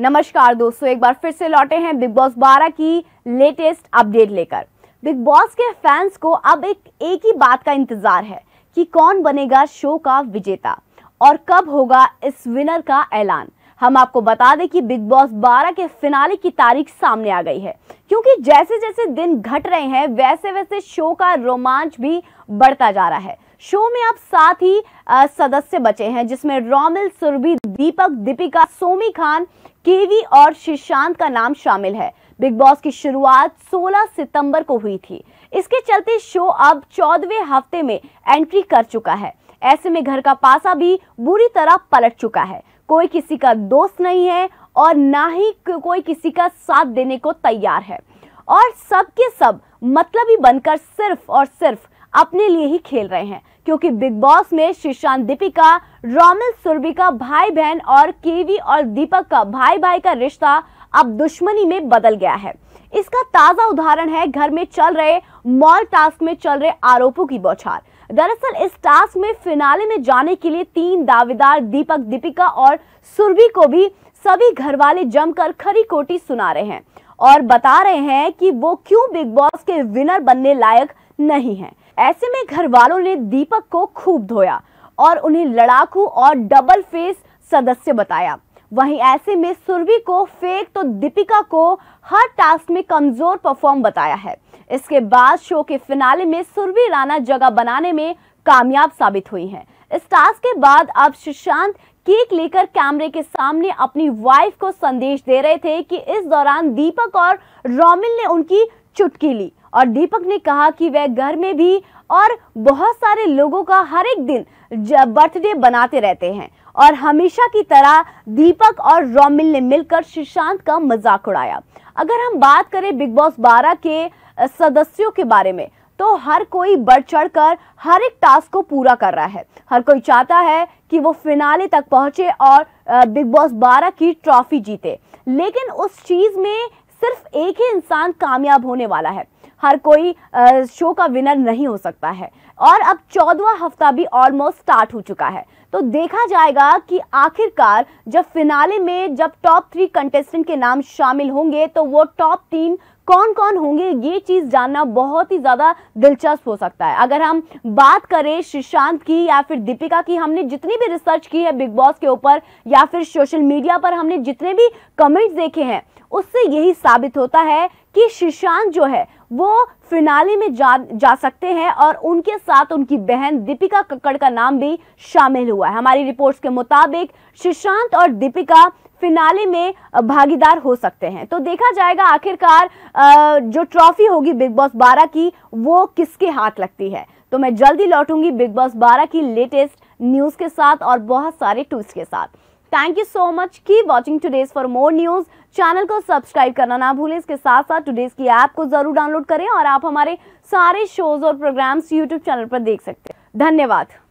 नमस्कार दोस्तों एक बार फिर से लौटे हैं बिग बॉस 12 की लेटेस्ट अपडेट लेकर बिग बॉस के फैंस को अब एक एक ही बात का इंतजार है कि कौन बनेगा शो का विजेता और कब होगा इस विनर का ऐलान हम आपको बता दें कि बिग बॉस 12 के फिनाले की तारीख सामने आ गई है क्योंकि जैसे जैसे दिन घट रहे हैं वैसे वैसे शो का रोमांच भी बढ़ता जा रहा है शो में अब सात ही सदस्य बचे हैं जिसमें रोमिल सुरभि दीपक दीपिका सोमी खान केवी और शिशांत का नाम शामिल है बिग बॉस की शुरुआत 16 सितंबर को हुई थी इसके चलते शो अब चौदवे हफ्ते में एंट्री कर चुका है ऐसे में घर का पासा भी बुरी तरह पलट चुका है कोई किसी का दोस्त नहीं है और ना ही कोई किसी का साथ देने को तैयार है और सबके सब, मतलब ही बनकर सिर्फ और सिर्फ अपने लिए ही खेल रहे हैं क्योंकि बिग बॉस में श्रीशांत दीपिका रोमिल सुरभि का भाई बहन और केवी और दीपक का भाई भाई का रिश्ता अब दुश्मनी में बदल गया है इसका ताजा उदाहरण है घर में चल रहे मॉल टास्क में चल रहे आरोपों की बौछार दरअसल इस टास्क में फिनाले में जाने के लिए तीन दावेदार दीपक दीपिका और सुरभि को भी सभी घरवाले जमकर खरी कोटी सुना रहे हैं और बता रहे हैं कि वो क्यों बिग बॉस के विनर बनने लायक नहीं है ऐसे में घर वालों ने दीपक को खूब धोया और उन्हें लड़ाकू और डबल फेस सदस्य बताया वहीं ऐसे में सुरभि को फेक तो दीपिका को हर टास्क में कमजोर परफॉर्म बताया है इसके बाद शो के फिनाले में सुरभि राणा जगह बनाने में कामयाब साबित हुई हैं। इस टास्क के बाद अब सुशांत केक लेकर कैमरे के सामने अपनी वाइफ को संदेश दे रहे थे कि इस दौरान दीपक और रोमिल ने उनकी चुटकी ली और दीपक ने कहा कि वह घर में भी और बहुत सारे लोगों का हर एक दिन बर्थडे बनाते रहते हैं और हमेशा की तरह दीपक और रोमिल ने मिलकर सुशांत का मजाक उड़ाया अगर हम बात करें बिग बॉस 12 के सदस्यों के बारे में तो हर कोई बढ़ चढ़ कर हर एक टास्क को पूरा कर रहा है हर कोई चाहता है कि वो फिनाले तक पहुंचे और बिग बॉस 12 की ट्रॉफी जीते लेकिन उस चीज़ में सिर्फ एक ही इंसान कामयाब होने वाला है हर कोई शो का विनर नहीं हो सकता है और अब चौदवा हफ्ता भी ऑलमोस्ट स्टार्ट हो चुका है तो देखा जाएगा कि आखिरकार जब फिनाले में जब टॉप थ्री कंटेस्टेंट के नाम शामिल होंगे तो वो टॉप तीन कौन कौन होंगे ये चीज़ जानना बहुत ही ज़्यादा दिलचस्प हो सकता है अगर हम बात करें सुशांत की या फिर दीपिका की हमने जितनी भी रिसर्च की है बिग बॉस के ऊपर या फिर सोशल मीडिया पर हमने जितने भी कमेंट्स देखे हैं उससे यही साबित होता है कि सुशांत जो है वो फिनाली में जा जा सकते हैं और उनके साथ उनकी बहन दीपिका कक्कड़ का नाम भी शामिल हुआ है हमारी रिपोर्ट्स के मुताबिक सुशांत और दीपिका फिनाले में भागीदार हो सकते हैं तो देखा जाएगा आखिरकार जो ट्रॉफी होगी बिग बॉस 12 की वो किसके हाथ लगती है तो मैं जल्दी लौटूंगी बिग बॉस 12 की लेटेस्ट न्यूज़ के साथ और बहुत सारे ट्वीट्स के साथ थैंक यू सो मच की watching today's for more news channel को सब्सक्राइब करना ना भूलें इसके साथ साथ टूडेज की ऐप को जरूर डाउनलोड करें और आप हमारे सारे शोज और प्रोग्राम्स यूट्यूब चैनल पर देख सकते हैं धन्यवाद